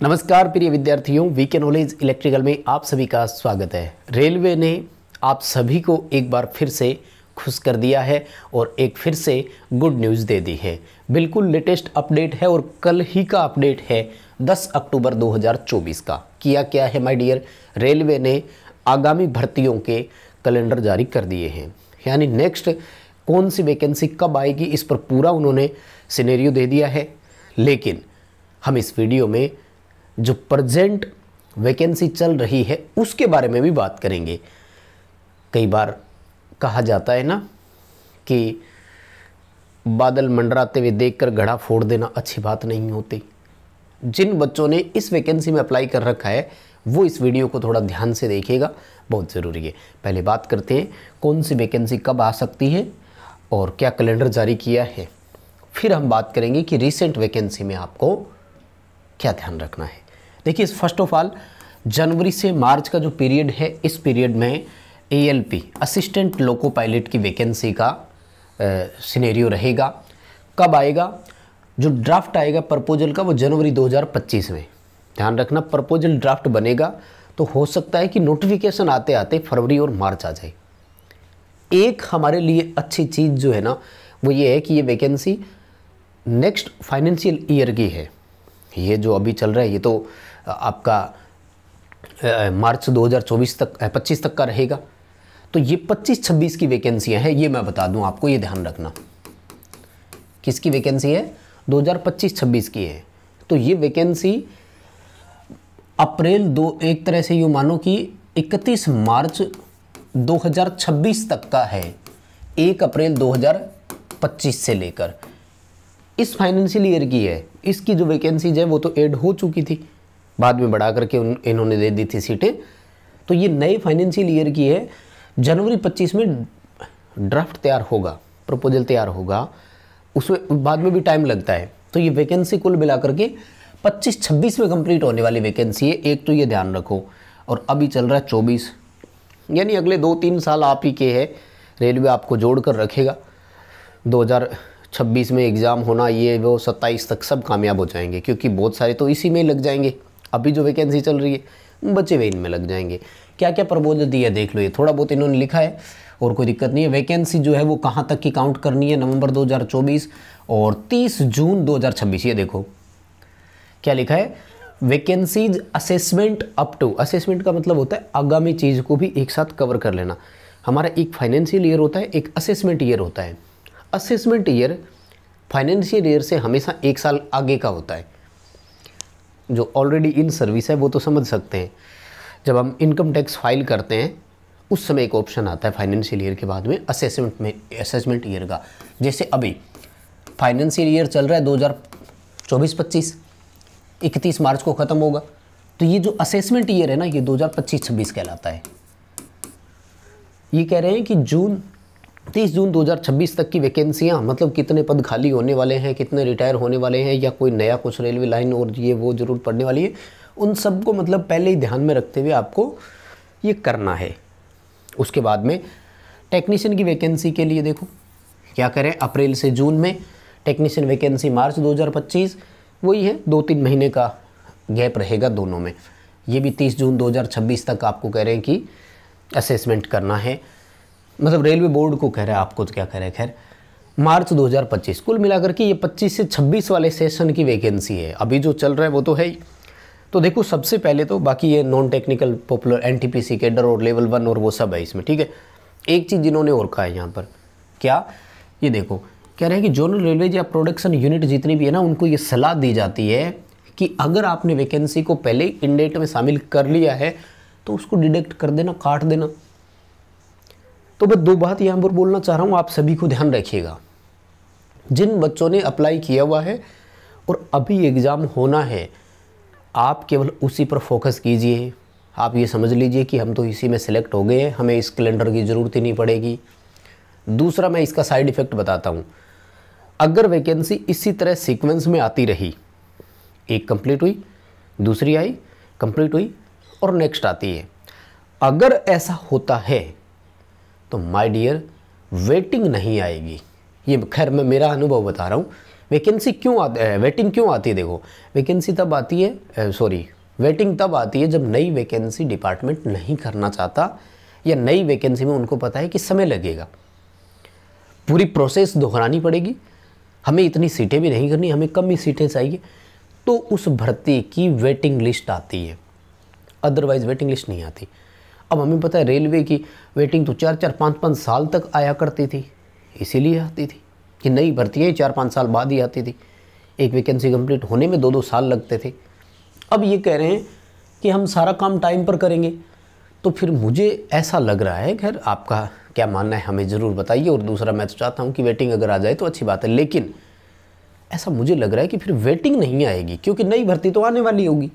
नमस्कार प्रिय विद्यार्थियों वी के नॉलेज इलेक्ट्रिकल में आप सभी का स्वागत है रेलवे ने आप सभी को एक बार फिर से खुश कर दिया है और एक फिर से गुड न्यूज़ दे दी है बिल्कुल लेटेस्ट अपडेट है और कल ही का अपडेट है 10 अक्टूबर 2024 का किया क्या है माय डियर रेलवे ने आगामी भर्तियों के कैलेंडर जारी कर दिए हैं यानी नेक्स्ट कौन सी वैकेंसी कब आएगी इस पर पूरा उन्होंने सिनेरियो दे दिया है लेकिन हम इस वीडियो में जो प्रजेंट वैकेंसी चल रही है उसके बारे में भी बात करेंगे कई बार कहा जाता है ना कि बादल मंडराते हुए देखकर घड़ा फोड़ देना अच्छी बात नहीं होती जिन बच्चों ने इस वैकेंसी में अप्लाई कर रखा है वो इस वीडियो को थोड़ा ध्यान से देखेगा बहुत ज़रूरी है पहले बात करते हैं कौन सी वैकेंसी कब आ सकती है और क्या कैलेंडर जारी किया है फिर हम बात करेंगे कि रिसेंट वैकेंसी में आपको क्या ध्यान रखना है देखिए फर्स्ट ऑफ ऑल जनवरी से मार्च का जो पीरियड है इस पीरियड में एएलपी असिस्टेंट लोको पायलट की वैकेंसी का सिनेरियो रहेगा कब आएगा जो ड्राफ्ट आएगा प्रपोजल का वो जनवरी 2025 में ध्यान रखना प्रपोजल ड्राफ्ट बनेगा तो हो सकता है कि नोटिफिकेशन आते आते फरवरी और मार्च आ जाए एक हमारे लिए अच्छी चीज़ जो है ना वो ये है कि ये वैकेंसी नेक्स्ट फाइनेंशियल ईयर की है ये जो अभी चल रहा है ये तो आपका मार्च 2024 तक 25 तक का रहेगा तो ये 25-26 की वैकेंसियां हैं ये मैं बता दूं आपको ये ध्यान रखना किसकी वैकेंसी है 2025-26 की है तो ये वैकेंसी अप्रैल दो एक तरह से यूँ मानो कि 31 मार्च 2026 तक का है एक अप्रैल 2025 से लेकर इस फाइनेंशियल ईयर की है इसकी जो वैकेंसीज है वो तो एड हो चुकी थी बाद में बढ़ा करके उन इन्होंने दे दी थी सीटें तो ये नए फाइनेंशियल ईयर की है जनवरी 25 में ड्राफ्ट तैयार होगा प्रपोजल तैयार होगा उसमें बाद में भी टाइम लगता है तो ये वैकेंसी कुल मिला के 25-26 में कंप्लीट होने वाली वैकेंसी है एक तो ये ध्यान रखो और अभी चल रहा है चौबीस यानी अगले दो तीन साल आप ही के है रेलवे आपको जोड़ कर रखेगा 2026 में एग्ज़ाम होना ये वो 27 तक सब कामयाब हो जाएंगे क्योंकि बहुत सारे तो इसी में लग जाएंगे अभी जो वैकेंसी चल रही है बच्चे वे इनमें लग जाएंगे क्या क्या प्रपोजल दिया देख लो ये थोड़ा बहुत इन्होंने लिखा है और कोई दिक्कत नहीं है वैकेंसी जो है वो कहाँ तक की काउंट करनी है नवंबर 2024 और 30 जून 2026 ये देखो क्या लिखा है vacancies assessment up to assessment का मतलब होता है आगामी चीज़ को भी एक साथ कवर कर लेना हमारा एक फाइनेंशियल ईयर होता है एक असेसमेंट ईयर होता है असेसमेंट ईयर फाइनेंशियल ईयर से हमेशा एक साल आगे का होता है जो ऑलरेडी इन सर्विस है वो तो समझ सकते हैं जब हम इनकम टैक्स फाइल करते हैं उस समय एक ऑप्शन आता है फाइनेंशियल ईयर के बाद में असेसमेंट में असेसमेंट ईयर का जैसे अभी फाइनेंशियल ईयर चल रहा है 2024-25 31 मार्च को ख़त्म होगा तो ये जो असेसमेंट ईयर है ना ये 2025-26 कहलाता है ये कह रहे हैं कि जून तीस जून 2026 तक की वैकेंसियां मतलब कितने पद खाली होने वाले हैं कितने रिटायर होने वाले हैं या कोई नया कुछ रेलवे लाइन और ये वो ज़रूर पड़ने वाली है उन सबको मतलब पहले ही ध्यान में रखते हुए आपको ये करना है उसके बाद में टेक्नीशियन की वैकेंसी के लिए देखो क्या करें अप्रैल से जून में टेक्नीशियन वैकेंसी मार्च 2025 वही है दो तीन महीने का गैप रहेगा दोनों में ये भी 30 जून 2026 तक आपको कह रहे हैं कि असेसमेंट करना है मतलब रेलवे बोर्ड को कह रहा है आपको तो क्या कह रहे हैं खैर मार्च 2025 कुल मिलाकर के ये 25 से 26 वाले सेशन की वैकेंसी है अभी जो चल रहा है वो तो है ही तो देखो सबसे पहले तो बाकी ये non technical popular N T P C cadre और लेवल वन और वो सब है इसमें ठीक है एक चीज़ जिन्होंने और कहा है यहाँ पर क्या ये देखो कह रहे हैं कि जोनल रेलवे या प्रोडक्शन यूनिट जितनी भी है ना उनको ये सलाह दी जाती है कि अगर आपने वैकेंसी को पहले इंडेट में शामिल कर लिया है तो उसको डिडक्ट कर देना काट देना तो मैं दो बात यहाँ पर बोलना चाह रहा हूँ आप सभी को ध्यान रखिएगा जिन बच्चों ने अप्लाई किया हुआ है और अभी एग्ज़ाम होना है आप केवल उसी पर फोकस कीजिए आप ये समझ लीजिए कि हम तो इसी में सिलेक्ट हो गए हैं हमें इस कैलेंडर की ज़रूरत ही नहीं पड़ेगी दूसरा मैं इसका साइड इफ़ेक्ट बताता हूँ अगर वैकेंसी इसी तरह सीक्वेंस में आती रही एक कंप्लीट हुई दूसरी आई कंप्लीट हुई और नेक्स्ट आती है अगर ऐसा होता है तो माय डियर वेटिंग नहीं आएगी ये खैर मैं मेरा अनुभव बता रहा हूँ वैकेंसी क्यों आती है वेटिंग क्यों आती है देखो वैकेंसी तब आती है सॉरी वेटिंग तब आती है जब नई वैकेंसी डिपार्टमेंट नहीं करना चाहता या नई वैकेंसी में उनको पता है कि समय लगेगा पूरी प्रोसेस दोहरानी पड़ेगी हमें इतनी सीटें भी नहीं करनी हमें कम ही सीटें चाहिए तो उस भर्ती की वेटिंग लिस्ट आती है अदरवाइज़ वेटिंग लिस्ट नहीं आती अब हमें पता है रेलवे की वेटिंग तो चार चार पाँच पाँच साल तक आया करती थी इसीलिए आती थी कि नई भर्तियाँ ही चार पाँच साल बाद ही आती थी एक वैकेंसी कंप्लीट होने में दो दो साल लगते थे अब ये कह रहे हैं कि हम सारा काम टाइम पर करेंगे तो फिर मुझे ऐसा लग रहा है खैर आपका क्या मानना है हमें ज़रूर बताइए और दूसरा मैं तो चाहता हूँ कि वेटिंग अगर आ जाए तो अच्छी बात है लेकिन ऐसा मुझे लग रहा है कि फिर वेटिंग नहीं आएगी क्योंकि नई भर्ती तो आने वाली होगी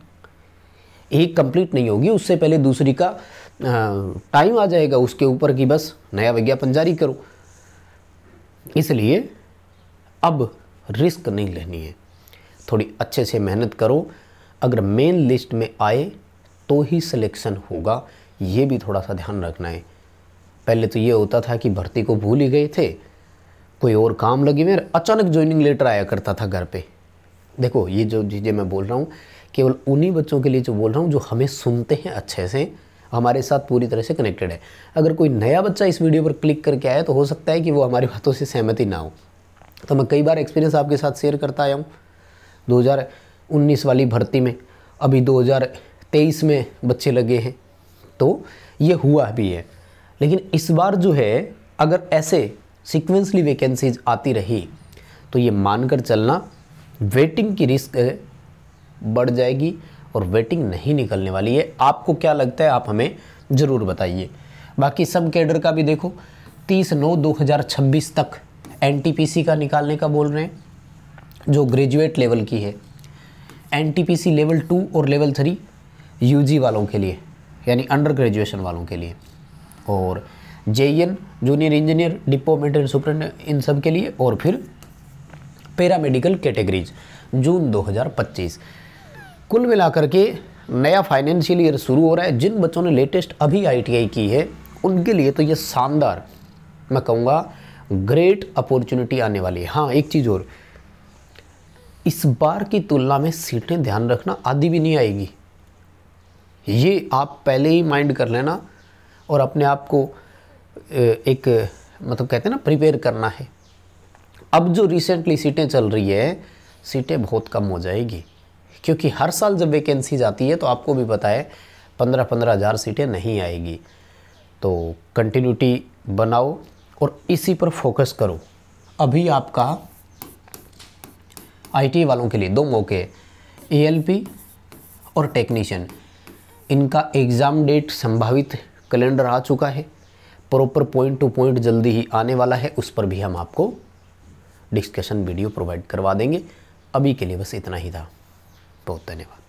एक कंप्लीट नहीं होगी उससे पहले दूसरी का टाइम आ जाएगा उसके ऊपर कि बस नया विज्ञापन जारी करो इसलिए अब रिस्क नहीं लेनी है थोड़ी अच्छे से मेहनत करो अगर मेन लिस्ट में आए तो ही सिलेक्शन होगा ये भी थोड़ा सा ध्यान रखना है पहले तो ये होता था कि भर्ती को भूल ही गए थे कोई और काम लगे मेरा अचानक ज्वाइनिंग लेटर आया करता था घर पे देखो ये जो चीज़ें मैं बोल रहा हूँ केवल उन्हीं बच्चों के लिए जो बोल रहा हूँ जो हमें सुनते हैं अच्छे से हमारे साथ पूरी तरह से कनेक्टेड है अगर कोई नया बच्चा इस वीडियो पर क्लिक करके आए तो हो सकता है कि वो हमारी बातों से सहमति ना हो तो मैं कई बार एक्सपीरियंस आपके साथ शेयर करता आया हूँ दो वाली भर्ती में अभी दो में बच्चे लगे हैं तो ये हुआ भी है लेकिन इस बार जो है अगर ऐसे सिक्वेंसली वैकेंसीज आती रही तो ये मानकर चलना वेटिंग की रिस्क बढ़ जाएगी और वेटिंग नहीं निकलने वाली है आपको क्या लगता है आप हमें ज़रूर बताइए बाकी सब कैडर का भी देखो तीस नौ दो हज़ार छब्बीस तक सी का निकालने का बोल रहे हैं जो ग्रेजुएट लेवल की है सी लेवल टू और लेवल थ्री जी वालों के लिए यानी अंडर ग्रेजुएशन वालों के लिए और J junior engineer depot and superintendent इन सब के लिए और फिर पैरामेडिकल कैटेगरीज जून पच्चीस कुल मिलाकर के नया फाइनेंशियल ईयर शुरू हो रहा है जिन बच्चों ने लेटेस्ट अभी आई की है उनके लिए तो ये शानदार मैं कहूँगा ग्रेट अपॉर्चुनिटी आने वाली है हाँ एक चीज़ और इस बार की तुलना में सीटें ध्यान रखना आधी भी नहीं आएगी ये आप पहले ही माइंड कर लेना और अपने आप को एक मतलब कहते हैं ना प्रिपेयर करना है अब जो रिसेंटली सीटें चल रही है सीटें बहुत कम हो जाएगी क्योंकि हर साल जब वैकेंसी जाती है तो आपको भी पता है पंद्रह पंद्रह हज़ार सीटें नहीं आएगी तो कंटिन्यूटी बनाओ और इसी पर फोकस करो अभी आपका आईटी वालों के लिए दो मौके एएलपी और टेक्नीशियन इनका एग्ज़ाम डेट संभावित कैलेंडर आ चुका है प्रॉपर पॉइंट टू पॉइंट जल्दी ही आने वाला है उस पर भी हम आपको डिस्कशन वीडियो प्रोवाइड करवा देंगे अभी के लिए बस इतना ही था बहुत धन्यवाद